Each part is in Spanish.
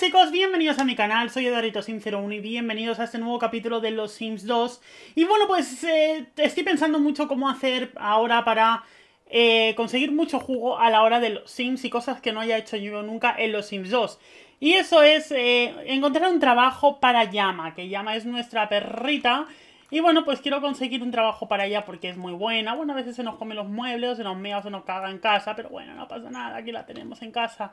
chicos, bienvenidos a mi canal, soy edarito 1 y bienvenidos a este nuevo capítulo de Los Sims 2 Y bueno, pues eh, estoy pensando mucho cómo hacer ahora para eh, conseguir mucho jugo a la hora de Los Sims y cosas que no haya hecho yo nunca en Los Sims 2 Y eso es eh, encontrar un trabajo para Yama, que Yama es nuestra perrita y bueno, pues quiero conseguir un trabajo para ella porque es muy buena. Bueno, a veces se nos come los muebles, o se nos mea o se nos caga en casa, pero bueno, no pasa nada, aquí la tenemos en casa.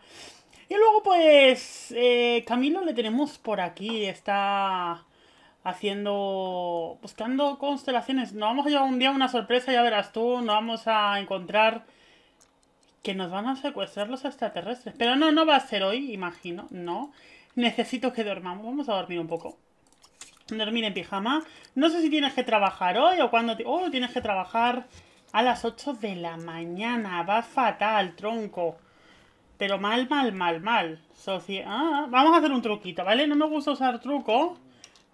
Y luego pues eh, Camilo le tenemos por aquí, está haciendo, buscando constelaciones. Nos vamos a llevar un día una sorpresa, ya verás tú, nos vamos a encontrar que nos van a secuestrar los extraterrestres. Pero no, no va a ser hoy, imagino, no. Necesito que dormamos, vamos a dormir un poco. Dormir en pijama. No sé si tienes que trabajar hoy o cuando... Oh, tienes que trabajar a las 8 de la mañana. Va fatal, tronco. Pero mal, mal, mal, mal. Ah, vamos a hacer un truquito, ¿vale? No me gusta usar truco.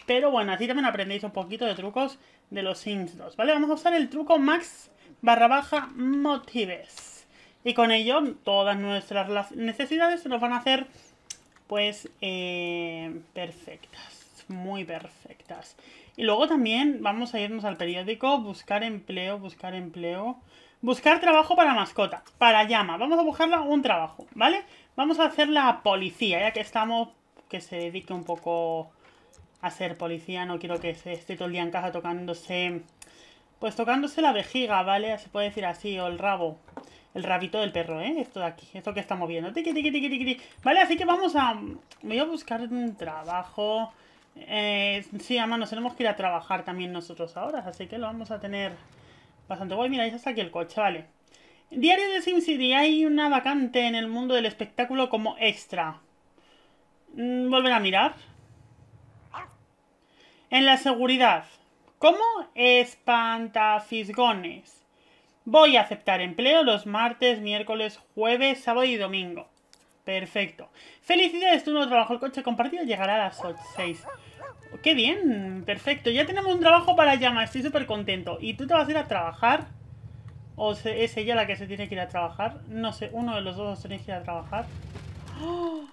Pero bueno, así también aprendéis un poquito de trucos de los Sims 2, ¿vale? Vamos a usar el truco max barra baja motives. Y con ello todas nuestras necesidades se nos van a hacer, pues, eh, perfectas. Muy perfectas. Y luego también vamos a irnos al periódico, buscar empleo, buscar empleo. Buscar trabajo para mascota, para llama. Vamos a buscarla un trabajo, ¿vale? Vamos a hacer la policía, ya que estamos... Que se dedique un poco a ser policía. No quiero que se esté todo el día en casa tocándose... Pues tocándose la vejiga, ¿vale? Se puede decir así, o el rabo. El rabito del perro, ¿eh? Esto de aquí, esto que estamos viendo. Tiki, tiki, tiki, tiki. Vale, así que vamos a... Voy a buscar un trabajo. Eh, sí, además nos tenemos que ir a trabajar también nosotros ahora, así que lo vamos a tener bastante voy Mira, ya está aquí el coche, vale. Diario de SimCity. Hay una vacante en el mundo del espectáculo como extra. Mm, volver a mirar. En la seguridad. Como espantafisgones. Voy a aceptar empleo los martes, miércoles, jueves, sábado y domingo. Perfecto. Felicidades, tu no trabajo. El coche compartido llegará a las 6. Qué bien, perfecto. Ya tenemos un trabajo para Llama, estoy súper contento. ¿Y tú te vas a ir a trabajar? ¿O es ella la que se tiene que ir a trabajar? No sé, uno de los dos tiene que ir a trabajar. ¡Oh!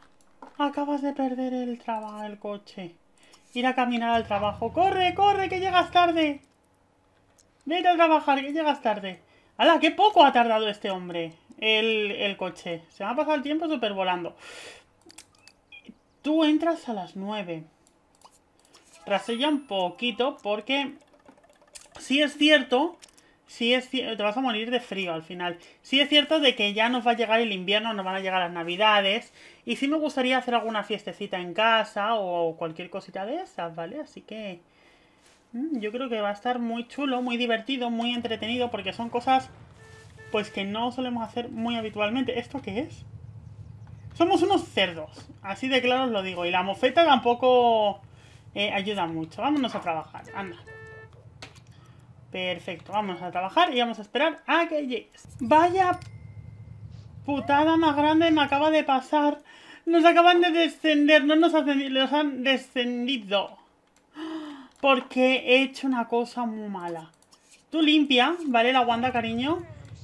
Acabas de perder el trabajo, el coche. Ir a caminar al trabajo. ¡Corre, corre, que llegas tarde! Vete a trabajar, que llegas tarde. ¡Hala, qué poco ha tardado este hombre! El, coche. Se me ha pasado el tiempo súper volando. Tú entras a las nueve Rasella un poquito porque Si es cierto, Si es cierto, te vas a morir de frío al final. Si es cierto de que ya nos va a llegar el invierno, nos van a llegar las navidades y si me gustaría hacer alguna fiestecita en casa o cualquier cosita de esas, ¿vale? Así que mm, yo creo que va a estar muy chulo, muy divertido, muy entretenido porque son cosas pues que no solemos hacer muy habitualmente. ¿Esto qué es? Somos unos cerdos, así de claro os lo digo. Y la mofeta tampoco eh, ayuda mucho. Vámonos a trabajar, anda. Perfecto, vamos a trabajar y vamos a esperar a que llegues. Vaya putada más grande me acaba de pasar. Nos acaban de descender, no nos han, los han descendido. Porque he hecho una cosa muy mala. Tú limpia, ¿vale? La guanda, cariño.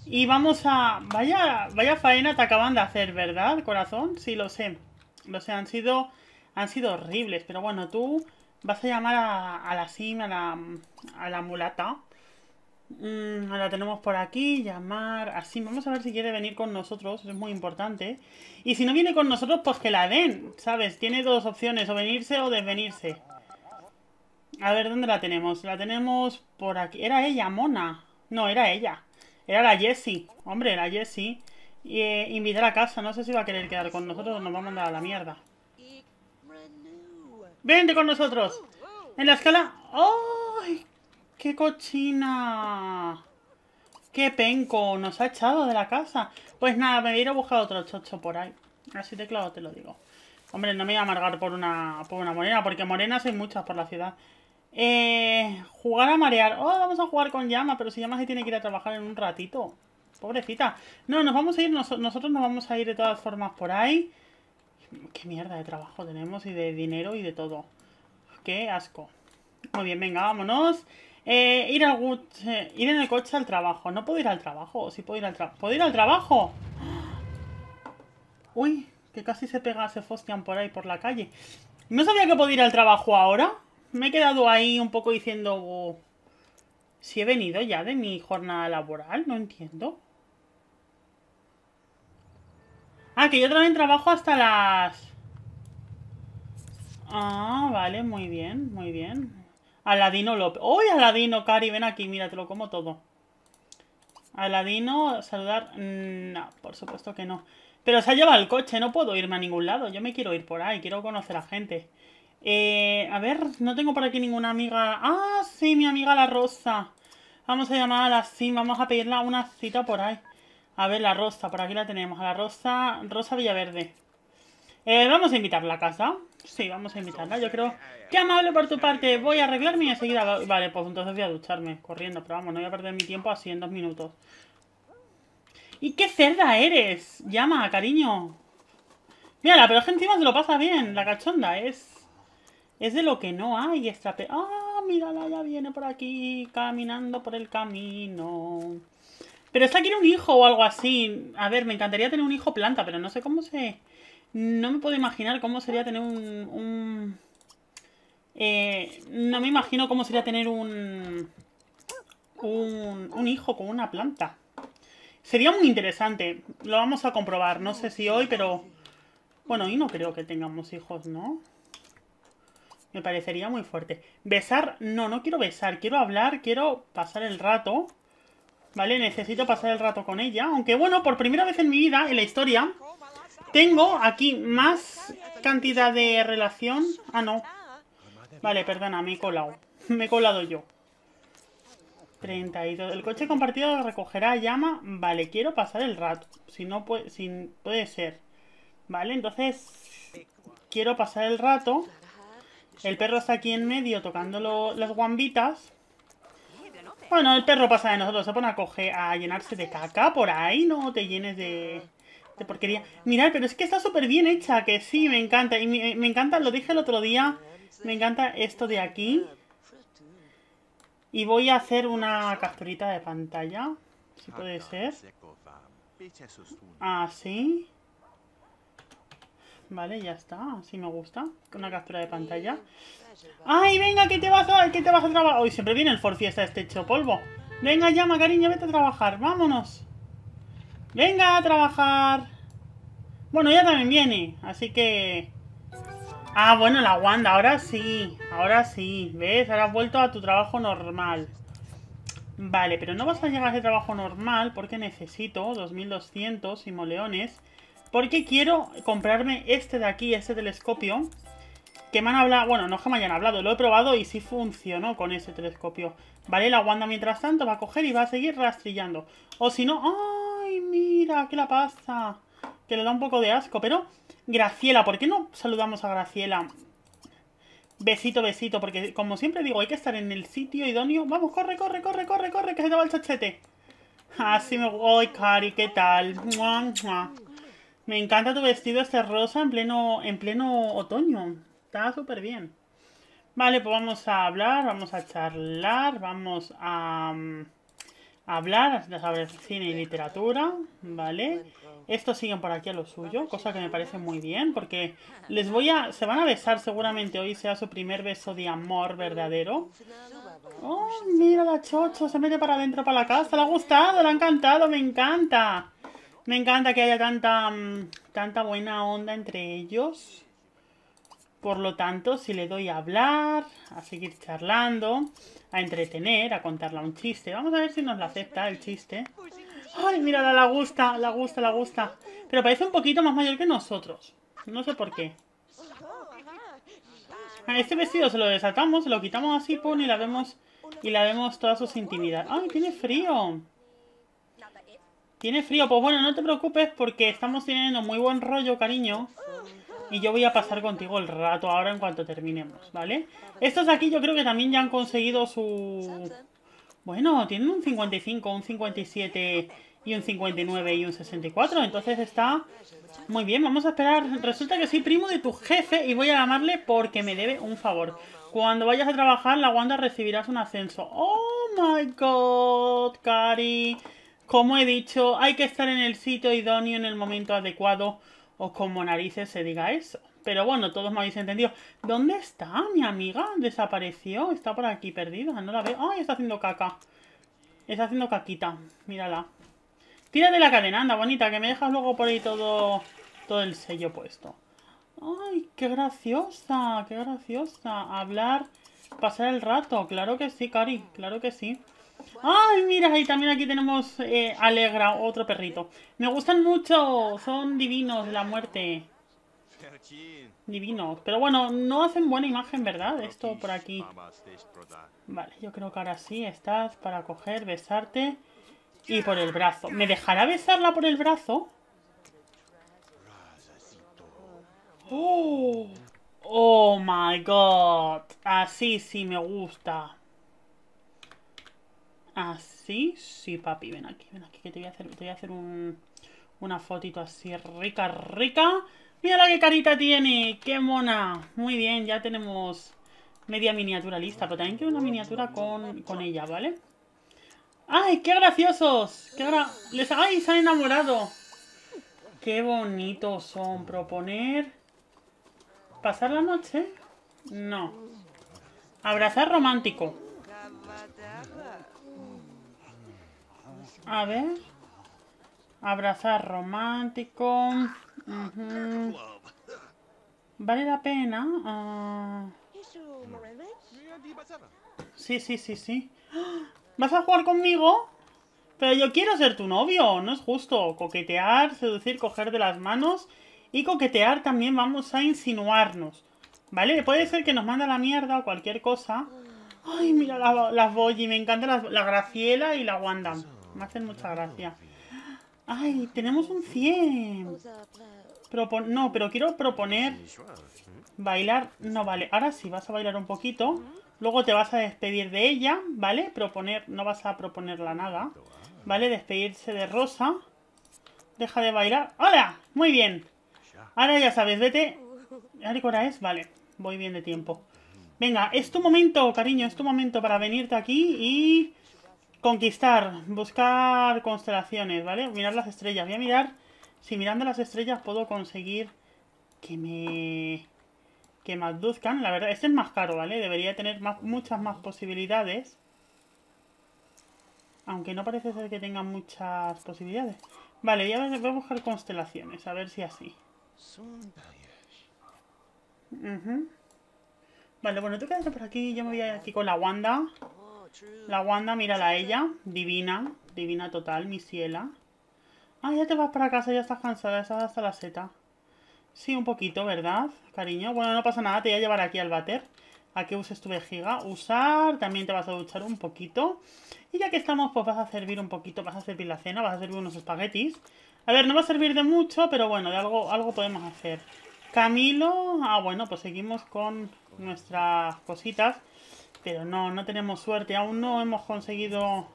Y vamos a... Vaya, vaya faena te acaban de hacer, ¿verdad, corazón? Sí, lo sé. Lo sé, han sido... Han sido horribles, pero bueno, tú vas a llamar a, la SIM, a la, mulata. Mm, la tenemos por aquí, llamar a SIM. Vamos a ver si quiere venir con nosotros, es muy importante. Y si no viene con nosotros, pues que la den, ¿sabes? Tiene dos opciones, o venirse o desvenirse. A ver, ¿dónde la tenemos? La tenemos por aquí. Era ella, Mona. No, era ella. Era la Jessie. Hombre, era Jessie. y eh, invitar a casa. No sé si va a querer quedar con nosotros o nos va a mandar a la mierda. Vente con nosotros. En la escala... ¡Ay! ¡Qué cochina! ¡Qué penco! Nos ha echado de la casa. Pues nada, me voy a ir a buscar otro chocho por ahí. Así de claro te lo digo. Hombre, no me voy a amargar por una, por una morena, porque morenas hay muchas por la ciudad. Eh, jugar a marear. Oh, vamos a jugar con llama, pero si llama se tiene que ir a trabajar en un ratito. Pobrecita. No, nos vamos a ir, nosotros nos vamos a ir de todas formas por ahí. Qué mierda de trabajo tenemos y de dinero y de todo. Qué asco. Muy bien, venga, vámonos. Eh, ir, a eh, ir en el coche al trabajo. No puedo ir al trabajo. Sí puedo ir al trabajo. ¿Puedo ir al trabajo? Uy, que casi se pega, se fostian por ahí, por la calle. No sabía que podía ir al trabajo ahora. Me he quedado ahí un poco diciendo... Oh, si he venido ya de mi jornada laboral, no entiendo. Ah, que yo también trabajo hasta las... Ah, vale, muy bien, muy bien. Aladino López. ¡Uy, Aladino, Cari! Ven aquí, mira, te lo como todo. Aladino, saludar... No, por supuesto que no. Pero se ha llevado el coche, no puedo irme a ningún lado. Yo me quiero ir por ahí, quiero conocer a gente. Eh, a ver, no tengo por aquí ninguna amiga. Ah, sí, mi amiga la Rosa. Vamos a llamarla, sí, vamos a pedirla una cita por ahí. A ver, la Rosa, por aquí la tenemos, a la Rosa, Rosa Villaverde. Eh, vamos a invitarla a casa. Sí, vamos a invitarla, yo creo. Qué amable por tu parte, voy a arreglarme y enseguida... Vale, pues entonces voy a ducharme, corriendo, pero vamos, no voy a perder mi tiempo así en dos minutos. ¿Y qué cerda eres? Llama, cariño. Mira, pero es que encima se lo pasa bien, la cachonda, es... Es de lo que no hay, esta... ¡Ah, mírala, ya viene por aquí, caminando por el camino! Pero esta quiere un hijo o algo así. A ver, me encantaría tener un hijo planta, pero no sé cómo se... No me puedo imaginar cómo sería tener un... un... Eh, no me imagino cómo sería tener un, un... Un hijo con una planta. Sería muy interesante. Lo vamos a comprobar. No sé si hoy, pero... Bueno, hoy no creo que tengamos hijos, ¿no? Me parecería muy fuerte. Besar, no, no quiero besar. Quiero hablar, quiero pasar el rato. ¿vale? Necesito pasar el rato con ella, aunque bueno, por primera vez en mi vida, en la historia, tengo aquí más cantidad de relación... Ah, no. Vale, perdona, me he colado. me he colado yo. 32. El coche compartido recogerá llama. Vale, quiero pasar el rato. Si no puede, puede ser. Vale, entonces quiero pasar el rato. El perro está aquí en medio tocando las guambitas. Bueno, el perro pasa de nosotros, se pone a, coger, a llenarse de caca por ahí, no te llenes de, porquería. Mirad, pero es que está súper bien hecha, que sí, me encanta. Y me, encanta, lo dije el otro día, me encanta esto de aquí. Y voy a hacer una capturita de pantalla, si puede ser. Así. Ah, vale, ya está, así me gusta. Una captura de pantalla. ¡Ay, venga, que te vas a, que te vas a trabajar! Hoy siempre viene el forfiesta este hecho polvo. Venga, ya, cariño, vete a trabajar. Vámonos. Venga a trabajar. Bueno, ya también viene, así que... Ah, bueno, la Wanda, ahora sí, ahora sí, ¿ves? Ahora has vuelto a tu trabajo normal. Vale, pero no vas a llegar a ese trabajo normal porque necesito 2200 simoleones. Porque quiero comprarme este de aquí, este telescopio que me han hablado, bueno, no es que me hayan hablado, lo he probado y sí funcionó con ese telescopio. Vale, la Wanda mientras tanto va a coger y va a seguir rastrillando. O si no, ¡ay, mira! ¿Qué la pasa? Que le da un poco de asco, pero... Graciela, ¿por qué no saludamos a Graciela? Besito, besito, porque como siempre digo, hay que estar en el sitio idóneo. Vamos, corre, corre, corre, corre, corre, que se te va el chachete. Así me... ¡Ay, Cari, qué tal! Me encanta tu vestido este rosa en pleno, en pleno otoño está súper bien. Vale, pues vamos a hablar, vamos a charlar, vamos a, a mm, hablar sobre cine y literatura, ¿vale? Estos siguen por aquí a lo suyo, cosa que me parece muy bien, porque les voy a... Se van a besar seguramente hoy, sea su primer beso de amor verdadero. ¡Oh, mira la chocho! Se mete para adentro, para la casa. ¡Le ha gustado! ¡Le ha encantado! ¡Me encanta! Me encanta que haya tanta, mm, tanta buena onda entre ellos. Por lo tanto, si le doy a hablar, a seguir charlando, a entretener, a contarle un chiste, vamos a ver si nos la acepta el chiste. ¡Ay, mira, la, gusta, la gusta, la gusta! Pero parece un poquito más mayor que nosotros. No sé por qué. Este vestido se lo desatamos, se lo quitamos así, pone y la vemos, y la vemos todas sus intimidades. ¡Ay, tiene frío! Tiene frío, pues bueno, no te preocupes porque estamos teniendo muy buen rollo, cariño y yo voy a pasar contigo el rato ahora en cuanto terminemos, ¿vale? Estos de aquí yo creo que también ya han conseguido su... Bueno, tienen un 55, un 57 y un 59 y un 64, entonces está muy bien, vamos a esperar. Resulta que soy primo de tu jefe y voy a llamarle porque me debe un favor. Cuando vayas a trabajar, la Wanda recibirás un ascenso. ¡Oh, my God, Cari! Como he dicho, hay que estar en el sitio idóneo en el momento adecuado o como narices se diga eso. Pero bueno, todos me habéis entendido. ¿Dónde está mi amiga? Desapareció. Está por aquí perdida. No la veo. ¡Ay! Está haciendo caca. Está haciendo caquita. Mírala. Tira de la cadena, anda, bonita, que me dejas luego por ahí todo, todo el sello puesto. ¡Ay, qué graciosa! ¡Qué graciosa! Hablar, pasar el rato. Claro que sí, Cari. Claro que sí. Ay, mira, y también aquí tenemos eh, Alegra, otro perrito. Me gustan mucho, son divinos la muerte. Divinos, pero bueno, no hacen buena imagen, ¿verdad? Esto por aquí. Vale, yo creo que ahora sí estás para coger, besarte y por el brazo. ¿Me dejará besarla por el brazo? Oh, oh my god. Así sí me gusta. Así. Sí, papi, ven aquí, ven aquí, que te voy a hacer, una fotito así rica, rica. Mira la que carita tiene, qué mona. Muy bien, ya tenemos media miniatura lista, pero también quiero una miniatura con, ella, ¿vale? ¡Ay, qué graciosos! ¡Qué Les... ¡Ay, se han enamorado! ¡Qué bonitos son! Proponer... ¿Pasar la noche? No. Abrazar romántico. A ver. Abrazar romántico. Vale la pena. Ah. Sí, sí, sí, sí. ¿Vas a jugar conmigo? Pero yo quiero ser tu novio, no es justo. Coquetear, seducir, coger de las manos y coquetear también vamos a insinuarnos. ¿Vale? Puede ser que nos manda la mierda o cualquier cosa. Ay, mira las la me encantan las, la Graciela y la Wanda. Me hacen mucha gracia. ¡Ay! ¡Tenemos un 100! no, pero quiero proponer... Bailar... No, vale. Ahora sí, vas a bailar un poquito. Luego te vas a despedir de ella, ¿vale? Proponer... No vas a proponerla nada. ¿Vale? Despedirse de Rosa. Deja de bailar. ¡Hola! Muy bien. Ahora ya sabes, vete. ¿Ahora es? Vale. Voy bien de tiempo. Venga, es tu momento, cariño. Es tu momento para venirte aquí y... Conquistar, buscar constelaciones, ¿vale? Mirar las estrellas. Voy a mirar si mirando las estrellas puedo conseguir que me... Que me aduzcan, La verdad, este es más caro, ¿vale? Debería tener más, muchas más posibilidades. Aunque no parece ser que tenga muchas posibilidades. Vale, ya voy a buscar constelaciones, a ver si así. Vale, bueno, tú quédate por aquí. Yo me voy aquí con la Wanda. La Wanda, mírala a ella, divina, divina total, mi ciela. Ah, ya te vas para casa, ya estás cansada, estás hasta la seta. Sí, un poquito, ¿verdad, cariño? Bueno, no pasa nada, te voy a llevar aquí al váter. A que uses tu vejiga. Usar, también te vas a duchar un poquito. Y ya que estamos, pues vas a servir un poquito, vas a servir la cena, vas a servir unos espaguetis. A ver, no va a servir de mucho, pero bueno, de algo, algo podemos hacer. Camilo, ah, bueno, pues seguimos con nuestras cositas. Pero no, no tenemos suerte. Aún no hemos conseguido...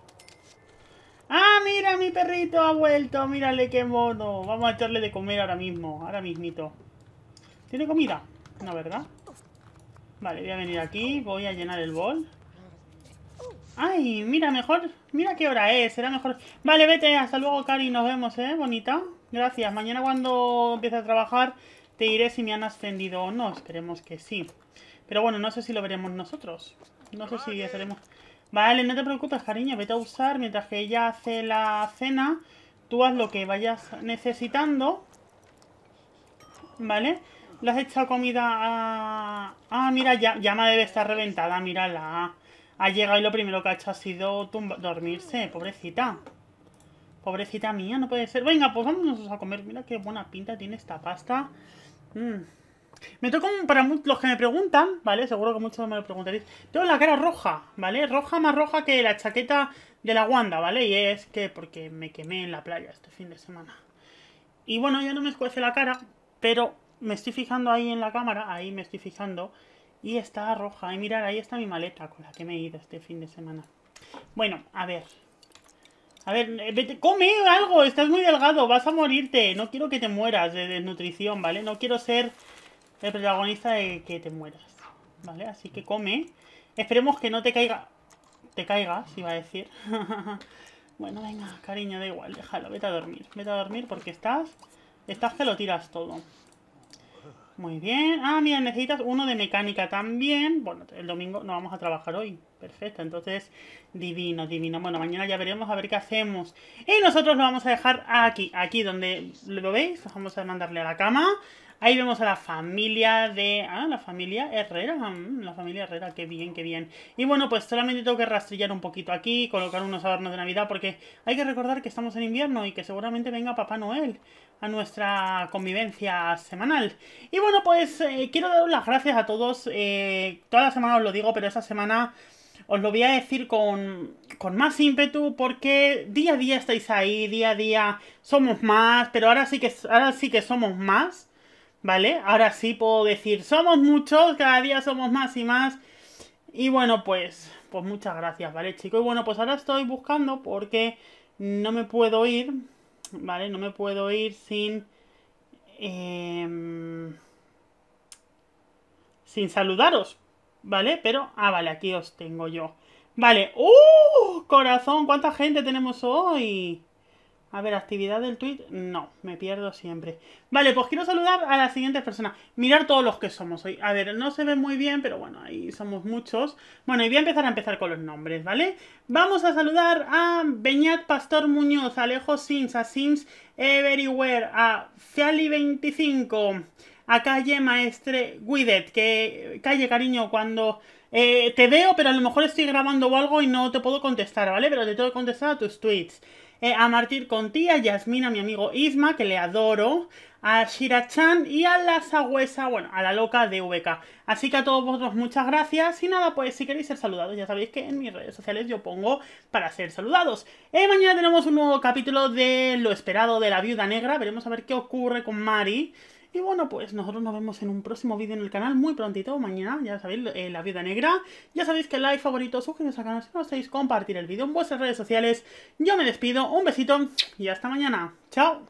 ¡Ah, mira! Mi perrito ha vuelto. Mírale qué mono. Vamos a echarle de comer ahora mismo. Ahora mismito. ¿Tiene comida? No, ¿verdad? Vale, voy a venir aquí. Voy a llenar el bol. ¡Ay! Mira, mejor... Mira qué hora es. Será mejor... Vale, vete. Hasta luego, Cari. Nos vemos, ¿eh? Bonita. Gracias. Mañana cuando empiece a trabajar te diré si me han ascendido o no. Esperemos que sí. Pero bueno, no sé si lo veremos nosotros. No sé si ya estaremos Vale, no te preocupes, cariño, vete a usar mientras que ella hace la cena. Tú haz lo que vayas necesitando. ¿Vale? Le has echado comida a... Ah, mira, ya, llama debe estar reventada, mírala. Ha llegado y lo primero que ha hecho ha sido dormirse, pobrecita. Pobrecita mía, no puede ser. Venga, pues vámonos a comer. Mira qué buena pinta tiene esta pasta. Mmm. Me toco para los que me preguntan, ¿vale? Seguro que muchos me lo preguntaréis. Tengo la cara roja, ¿vale? Roja más roja que la chaqueta de la Wanda, ¿vale? Y es que porque me quemé en la playa este fin de semana. Y bueno, ya no me escuece la cara, pero me estoy fijando ahí en la cámara, ahí me estoy fijando, y está roja. Y mirar, ahí está mi maleta con la que me he ido este fin de semana. Bueno, a ver. A ver, eh, vete, come algo, estás muy delgado, vas a morirte. No quiero que te mueras de desnutrición, ¿vale? No quiero ser el protagonista de que te mueras. ¿Vale? Así que come. Esperemos que no te caiga... Te caiga, caigas, iba a decir. bueno, venga, cariño, da igual. Déjalo, vete a dormir. Vete a dormir porque estás... Estás que lo tiras todo. Muy bien. Ah, mira, necesitas uno de mecánica también. Bueno, el domingo no vamos a trabajar hoy. Perfecto, entonces divino, divino. Bueno, mañana ya veremos a ver qué hacemos. Y nosotros lo vamos a dejar aquí, aquí donde lo veis. Vamos a mandarle a la cama. Ahí vemos a la familia de... Ah, la familia Herrera. Mm, la familia Herrera, qué bien, qué bien. Y bueno, pues solamente tengo que rastrillar un poquito aquí, colocar unos adornos de Navidad, porque hay que recordar que estamos en invierno y que seguramente venga Papá Noel a nuestra convivencia semanal. Y bueno, pues eh, quiero dar las gracias a todos. Eh, toda la semana os lo digo, pero esta semana os lo voy a decir con, más ímpetu porque día a día estáis ahí, día a día somos más, pero ahora sí que, ahora sí que somos más, ¿vale? Ahora sí puedo decir, somos muchos, cada día somos más y más. Y bueno, pues, pues muchas gracias, ¿vale, chicos? Y bueno, pues ahora estoy buscando porque no me puedo ir, ¿vale? No me puedo ir sin... Em, sin saludaros, ¿Vale? Pero, ah, vale, aquí os tengo yo. Vale. ¡Uh! Corazón, ¿cuánta gente tenemos hoy? A ver, actividad del tweet. No, me pierdo siempre. Vale, pues quiero saludar a las siguientes personas. Mirar todos los que somos hoy. A ver, no se ve muy bien, pero bueno, ahí somos muchos. Bueno, y voy a empezar a empezar con los nombres, ¿vale? Vamos a saludar a Beñat Pastor Muñoz, Alejo Sims, a Sims Everywhere, a Fiali25, a calle maestre Guidet. Que, calle, cariño, cuando eh, te veo, pero a lo mejor estoy grabando o algo y no te puedo contestar, ¿vale? Pero te tengo que contestar a tus tweets. Eh, a Martir Conti, a Yasmina, mi amigo Isma, que le adoro, a shira y a la Sagüesa, bueno, a la loca de VK. Así que a todos vosotros muchas gracias y nada, pues si queréis ser saludados, ya sabéis que en mis redes sociales yo pongo para ser saludados. Eh, mañana tenemos un nuevo capítulo de lo esperado de la viuda negra, veremos a ver qué ocurre con Mari. Y bueno, pues nosotros nos vemos en un próximo vídeo en el canal muy prontito, mañana, ya sabéis, eh, La vida Negra. Ya sabéis que like, favorito, suscribiros al canal si no estáis, compartir el vídeo en vuestras redes sociales. Yo me despido, un besito y hasta mañana. ¡Chao!